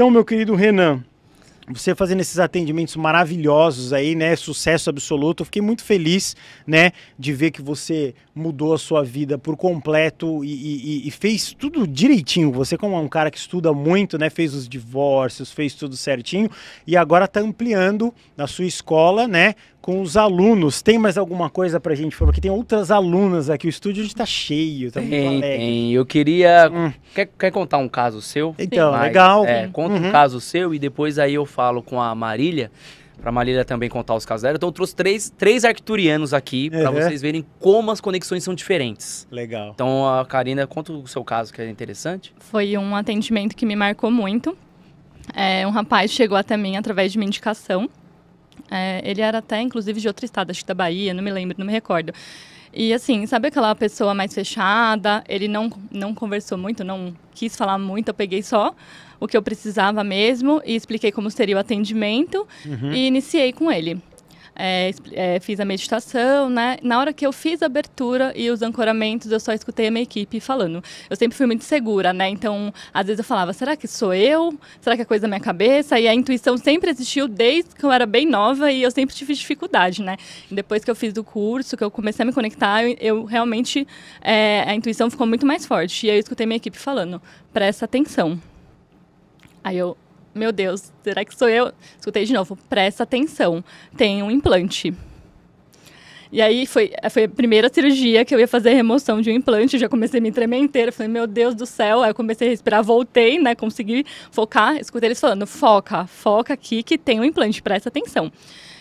Então, meu querido Renan, você fazendo esses atendimentos maravilhosos aí, né? Sucesso absoluto. Eu fiquei muito feliz, né? De ver que você mudou a sua vida por completo e, e, e, fez tudo direitinho. Você, como é um cara que estuda muito, né? Fez os divórcios, fez tudo certinho e agora tá ampliando na sua escola, né? com os alunos. Tem mais alguma coisa a gente? falar? que tem outras alunas aqui. O estúdio está cheio. Tá tem, tem. Eu queria... Hum. Quer, quer contar um caso seu? Então, Mas, legal. É, conta uhum. um caso seu e depois aí eu falo com a Marília para Marília também contar os casos dela. Então eu trouxe três, três arcturianos aqui uhum. para vocês verem como as conexões são diferentes. Legal. Então a Karina, conta o seu caso que é interessante. Foi um atendimento que me marcou muito. É, um rapaz chegou até mim através de uma indicação. É, ele era até, inclusive, de outro estado, acho que da Bahia, não me lembro, não me recordo. E assim, sabe aquela pessoa mais fechada? Ele não, não conversou muito, não quis falar muito, eu peguei só o que eu precisava mesmo e expliquei como seria o atendimento uhum. e iniciei com ele é, é, fiz a meditação, né? Na hora que eu fiz a abertura e os ancoramentos, eu só escutei a minha equipe falando. Eu sempre fui muito segura, né? Então, às vezes eu falava, será que sou eu? Será que é coisa da minha cabeça? E a intuição sempre existiu desde que eu era bem nova e eu sempre tive dificuldade, né? E depois que eu fiz o curso, que eu comecei a me conectar, eu, eu realmente, é, a intuição ficou muito mais forte. E aí eu escutei minha equipe falando, presta atenção. Aí eu meu Deus, será que sou eu? Escutei de novo, presta atenção, tem um implante. E aí foi, foi a primeira cirurgia que eu ia fazer remoção de um implante, já comecei a me tremer inteira, falei, meu Deus do céu, aí eu comecei a respirar, voltei, né, consegui focar, escutei eles falando, foca, foca aqui que tem um implante, presta atenção.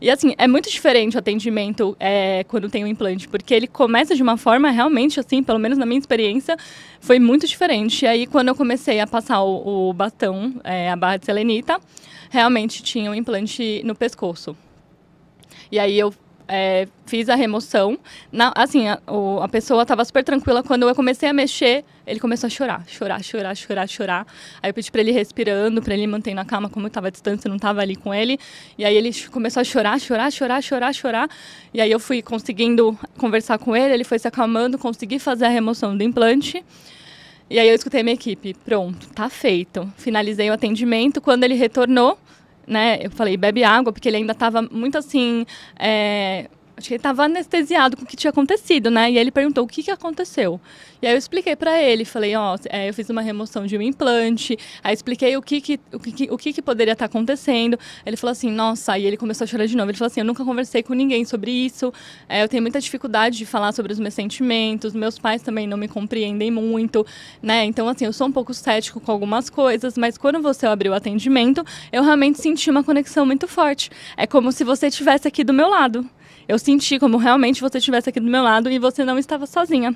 E assim, é muito diferente o atendimento é, quando tem um implante, porque ele começa de uma forma realmente, assim, pelo menos na minha experiência, foi muito diferente. E aí, quando eu comecei a passar o, o bastão, é, a barra de selenita, realmente tinha um implante no pescoço. E aí eu é, fiz a remoção. Na, assim, a, o, a pessoa estava super tranquila. Quando eu comecei a mexer, ele começou a chorar, chorar, chorar, chorar, chorar. Aí eu pedi para ele respirando, para ele manter na calma, como eu estava à distância, não estava ali com ele. E aí ele começou a chorar, chorar, chorar, chorar, chorar. E aí eu fui conseguindo conversar com ele, ele foi se acalmando, consegui fazer a remoção do implante. E aí eu escutei minha equipe, pronto, tá feito. Finalizei o atendimento. Quando ele retornou, né? Eu falei, bebe água, porque ele ainda estava muito assim. É, acho que ele estava anestesiado com o que tinha acontecido, né? E ele perguntou o que, que aconteceu. E aí eu expliquei para ele, falei, ó, oh, é, eu fiz uma remoção de um implante, aí expliquei o que que, o que, o que, que poderia estar tá acontecendo. Ele falou assim, nossa, e ele começou a chorar de novo. Ele falou assim, eu nunca conversei com ninguém sobre isso, é, eu tenho muita dificuldade de falar sobre os meus sentimentos, meus pais também não me compreendem muito, né? Então, assim, eu sou um pouco cético com algumas coisas, mas quando você abriu o atendimento, eu realmente senti uma conexão muito forte. É como se você estivesse aqui do meu lado. Eu senti como realmente você estivesse aqui do meu lado e você não estava sozinha.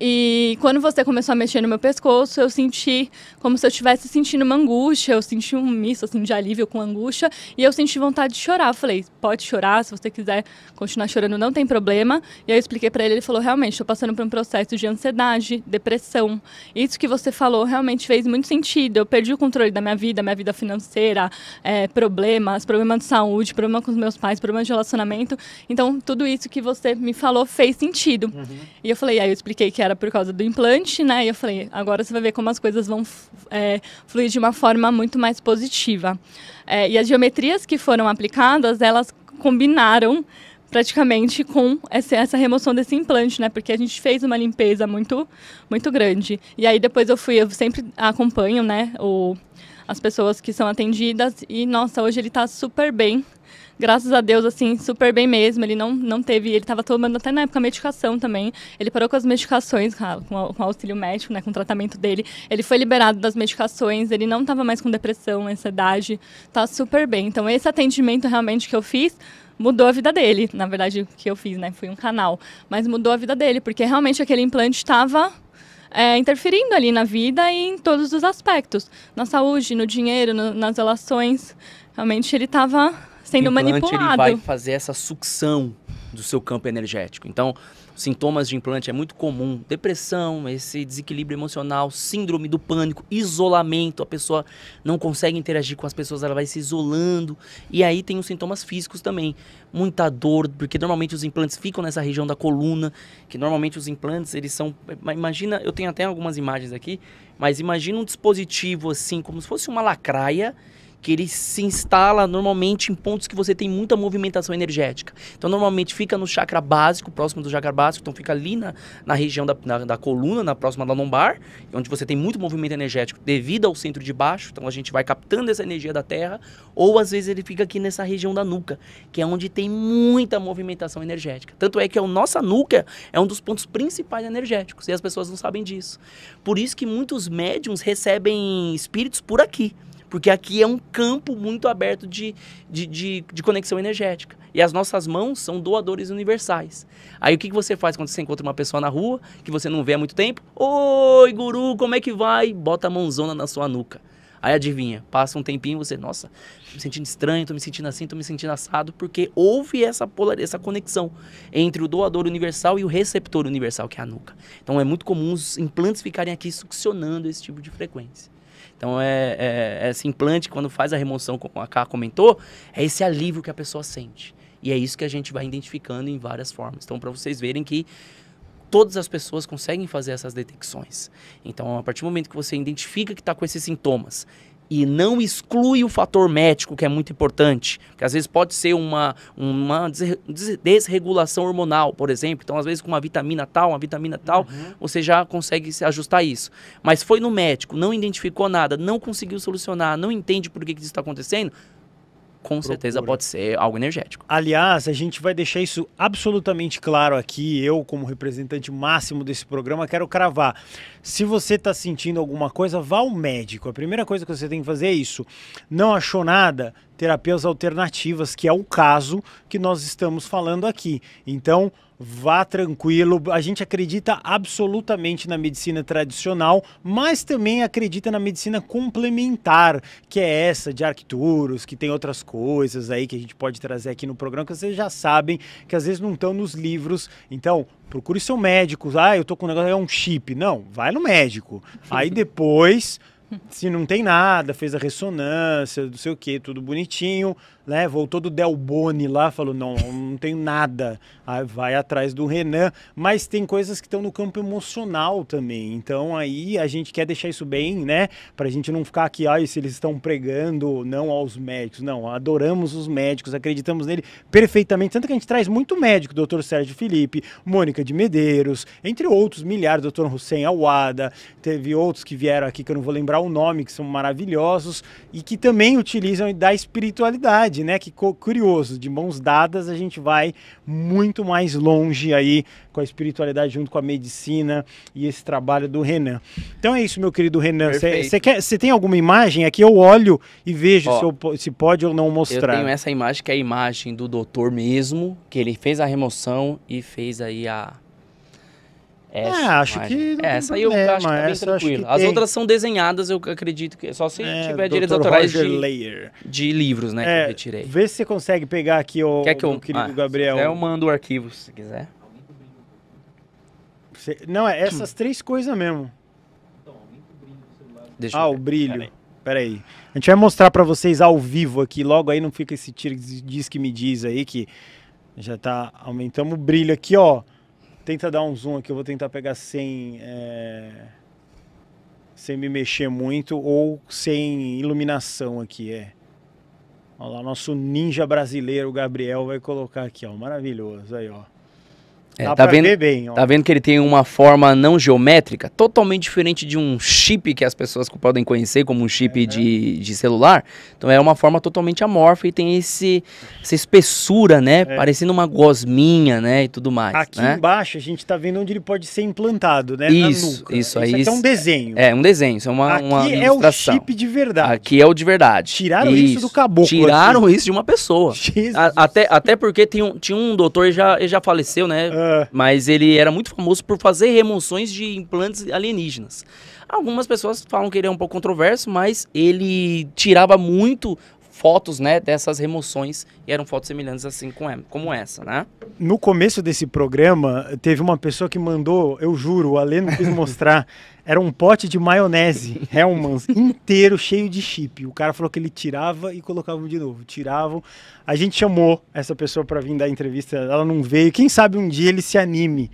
E quando você começou a mexer no meu pescoço, eu senti como se eu estivesse sentindo uma angústia, eu senti um misto assim, de alívio com angústia, e eu senti vontade de chorar. Eu falei, pode chorar, se você quiser continuar chorando, não tem problema. E eu expliquei para ele, ele falou, realmente, estou passando por um processo de ansiedade, depressão. Isso que você falou realmente fez muito sentido. Eu perdi o controle da minha vida, minha vida financeira, é, problemas, problemas de saúde, problema com os meus pais, problemas de relacionamento. Então, tudo isso que você me falou fez sentido. Uhum. E eu falei, aí eu expliquei que era era por causa do implante, né? E eu falei, agora você vai ver como as coisas vão é, fluir de uma forma muito mais positiva. É, e as geometrias que foram aplicadas, elas combinaram praticamente com essa remoção desse implante, né? Porque a gente fez uma limpeza muito, muito grande. E aí depois eu fui, eu sempre acompanho, né? O, as pessoas que são atendidas e nossa, hoje ele está super bem graças a Deus, assim, super bem mesmo. Ele não, não teve, ele estava tomando até na época medicação também. Ele parou com as medicações, com, com auxílio médico, né, com o tratamento dele. Ele foi liberado das medicações, ele não estava mais com depressão, ansiedade, tá super bem. Então, esse atendimento realmente que eu fiz mudou a vida dele. Na verdade, o que eu fiz, né, foi um canal, mas mudou a vida dele, porque realmente aquele implante estava é, interferindo ali na vida e em todos os aspectos, na saúde, no dinheiro, no, nas relações. Realmente ele estava sendo então, manipulado. Ele vai fazer essa sucção do seu campo energético. Então, sintomas de implante é muito comum. Depressão, esse desequilíbrio emocional, síndrome do pânico, isolamento, a pessoa não consegue interagir com as pessoas, ela vai se isolando. E aí tem os sintomas físicos também. Muita dor, porque normalmente os implantes ficam nessa região da coluna, que normalmente os implantes, eles são... Imagina, eu tenho até algumas imagens aqui, mas imagina um dispositivo assim, como se fosse uma lacraia, que ele se instala normalmente em pontos que você tem muita movimentação energética. Então, normalmente fica no chakra básico, próximo do chakra básico, então fica ali na, na região da, na, da coluna, na próxima da lombar, onde você tem muito movimento energético devido ao centro de baixo, então a gente vai captando essa energia da Terra, ou às vezes ele fica aqui nessa região da nuca, que é onde tem muita movimentação energética. Tanto é que a nossa nuca é um dos pontos principais energéticos, e as pessoas não sabem disso. Por isso que muitos médiums recebem espíritos por aqui. Porque aqui é um campo muito aberto de, de, de, de conexão energética. E as nossas mãos são doadores universais. Aí o que, que você faz quando você encontra uma pessoa na rua que você não vê há muito tempo? Oi, guru, como é que vai? Bota a mãozona na sua nuca. Aí adivinha, passa um tempinho você, nossa, tô me sentindo estranho, tô me sentindo assim, tô me sentindo assado, porque houve essa polar, essa conexão entre o doador universal e o receptor universal, que é a nuca. Então é muito comum os implantes ficarem aqui succionando esse tipo de frequência. Então, é, é, é, esse implante, quando faz a remoção, como a Ká comentou, é esse alívio que a pessoa sente. E é isso que a gente vai identificando em várias formas. Então, para vocês verem que todas as pessoas conseguem fazer essas detecções. Então, a partir do momento que você identifica que está com esses sintomas, e não exclui o fator médico, que é muito importante, que às vezes pode ser uma, uma desregulação hormonal, por exemplo. Então, às vezes, com uma vitamina tal, uma vitamina tal, uhum. você já consegue se ajustar a isso. Mas foi no médico, não identificou nada, não conseguiu solucionar, não entende por que, que isso está acontecendo, com Procura. certeza pode ser algo energético. Aliás, a gente vai deixar isso absolutamente claro aqui. Eu, como representante máximo desse programa, quero cravar. Se você está sentindo alguma coisa, vá ao médico. A primeira coisa que você tem que fazer é isso. Não achou nada? Terapias alternativas, que é o caso que nós estamos falando aqui. Então, Vá tranquilo, a gente acredita absolutamente na medicina tradicional, mas também acredita na medicina complementar, que é essa de Arcturus, que tem outras coisas aí que a gente pode trazer aqui no programa, que vocês já sabem que às vezes não estão nos livros. Então, procure seu médico. Ah, eu tô com um negócio, é um chip. Não, vai no médico. Aí depois, se não tem nada, fez a ressonância, não sei o que, tudo bonitinho né? Voltou do Delboni lá, falou: não, não tenho nada. Aí vai atrás do Renan. Mas tem coisas que estão no campo emocional também. Então aí a gente quer deixar isso bem, né? Pra gente não ficar aqui, ai, se eles estão pregando ou não aos médicos. Não, adoramos os médicos, acreditamos nele perfeitamente. Tanto que a gente traz muito médico, doutor Sérgio Felipe, Mônica de Medeiros, entre outros milhares, doutor Hussein Awada, teve outros que vieram aqui que eu não vou lembrar o nome, que são maravilhosos e que também utilizam da espiritualidade né? Que curioso, de mãos dadas a gente vai muito mais longe aí com a espiritualidade junto com a medicina e esse trabalho do Renan. Então é isso, meu querido Renan. Você tem alguma imagem? Aqui eu olho e vejo Ó, se, eu, se, pode ou não mostrar. Eu tenho essa imagem que é a imagem do doutor mesmo, que ele fez a remoção e fez aí a, essa, é, acho que. É, essa aí eu acho que tá bem tranquilo. As tem. outras são desenhadas, eu acredito que. Só se é, tiver direitos autorais de, Layer. de livros, né? É, que eu retirei. Vê se você consegue pegar aqui o Quer que eu, querido ah, Gabriel. Se quiser, eu mando o arquivo, se quiser. Você, não, é essas três coisas mesmo. Deixa ah, o brilho. Pera aí A gente vai mostrar para vocês ao vivo aqui. Logo aí não fica esse tiro diz que me diz aí que já tá. aumentando o brilho aqui, ó. Tenta dar um zoom aqui, eu vou tentar pegar sem. É... Sem me mexer muito ou sem iluminação aqui, é. Olha lá, nosso ninja brasileiro, Gabriel, vai colocar aqui, ó. Maravilhoso, aí, ó. É, Dá tá pra vendo, ver bem. Ó. Tá vendo que ele tem uma forma não geométrica, totalmente diferente de um chip que as pessoas podem conhecer como um chip é, de, né? de celular. Então é uma forma totalmente amorfa e tem esse, essa espessura, né? É. Parecendo uma gosminha, né? E tudo mais. Aqui né? embaixo a gente tá vendo onde ele pode ser implantado, né? Isso, isso aí. Isso é um desenho. É, um desenho. Isso é uma, aqui uma é o chip de verdade. Aqui é o de verdade. Tiraram isso, isso do caboclo. Tiraram assim. isso de uma pessoa. Jesus. A, até, até porque tem um, tinha um doutor, ele já, ele já faleceu, né? Ah. Mas ele era muito famoso por fazer remoções de implantes alienígenas. Algumas pessoas falam que ele é um pouco controverso, mas ele tirava muito fotos, né, dessas remoções e eram fotos semelhantes assim com é, como essa, né? No começo desse programa, teve uma pessoa que mandou, eu juro, o Alê não quis mostrar, Era um pote de maionese Hellmann's inteiro cheio de chip. O cara falou que ele tirava e colocava de novo. Tiravam. A gente chamou essa pessoa para vir dar entrevista, ela não veio. Quem sabe um dia ele se anime.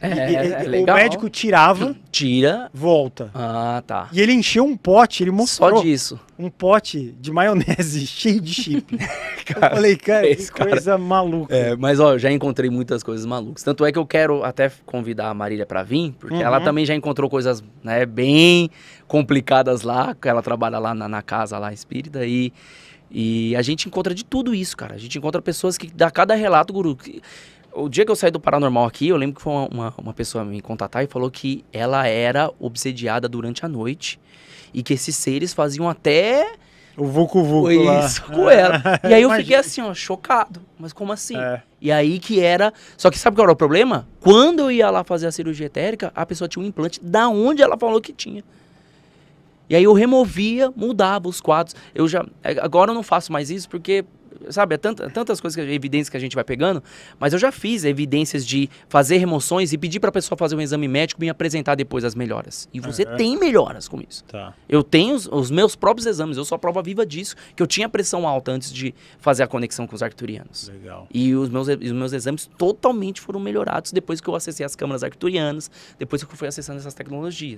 É, e, é, é o médico tirava, tira, volta. Ah, tá. E ele encheu um pote, ele mostrou. Só disso. Um pote de maionese cheio de chip. cara, eu falei, cara, que coisa cara... maluca. É, mas ó, já encontrei muitas coisas malucas. Tanto é que eu quero até convidar a Marília para vir, porque uhum. ela também já encontrou coisas né, é bem complicadas lá, ela trabalha lá na, na casa lá espírita e e a gente encontra de tudo isso, cara. A gente encontra pessoas que dá cada relato, guru. Que, o dia que eu saí do Paranormal aqui, eu lembro que foi uma, uma, uma, pessoa me contatar e falou que ela era obsediada durante a noite e que esses seres faziam até o Vucu Vucu. isso lá. com ela. E aí eu fiquei assim, ó, chocado. Mas como assim? É. E aí que era. Só que sabe qual era o problema? Quando eu ia lá fazer a cirurgia etérica, a pessoa tinha um implante da onde ela falou que tinha. E aí eu removia, mudava os quadros. Eu já é, agora eu não faço mais isso porque sabe, é tanta, tantas coisas, que, evidências que a gente vai pegando, mas eu já fiz evidências de fazer remoções e pedir para a pessoa fazer um exame médico e me apresentar depois as melhoras. E você uhum. tem melhoras com isso. Tá. Eu tenho os, os, meus próprios exames, eu sou a prova viva disso, que eu tinha pressão alta antes de fazer a conexão com os arcturianos. Legal. E os meus, os meus exames totalmente foram melhorados depois que eu acessei as câmaras arcturianas, depois que eu fui acessando essas tecnologias.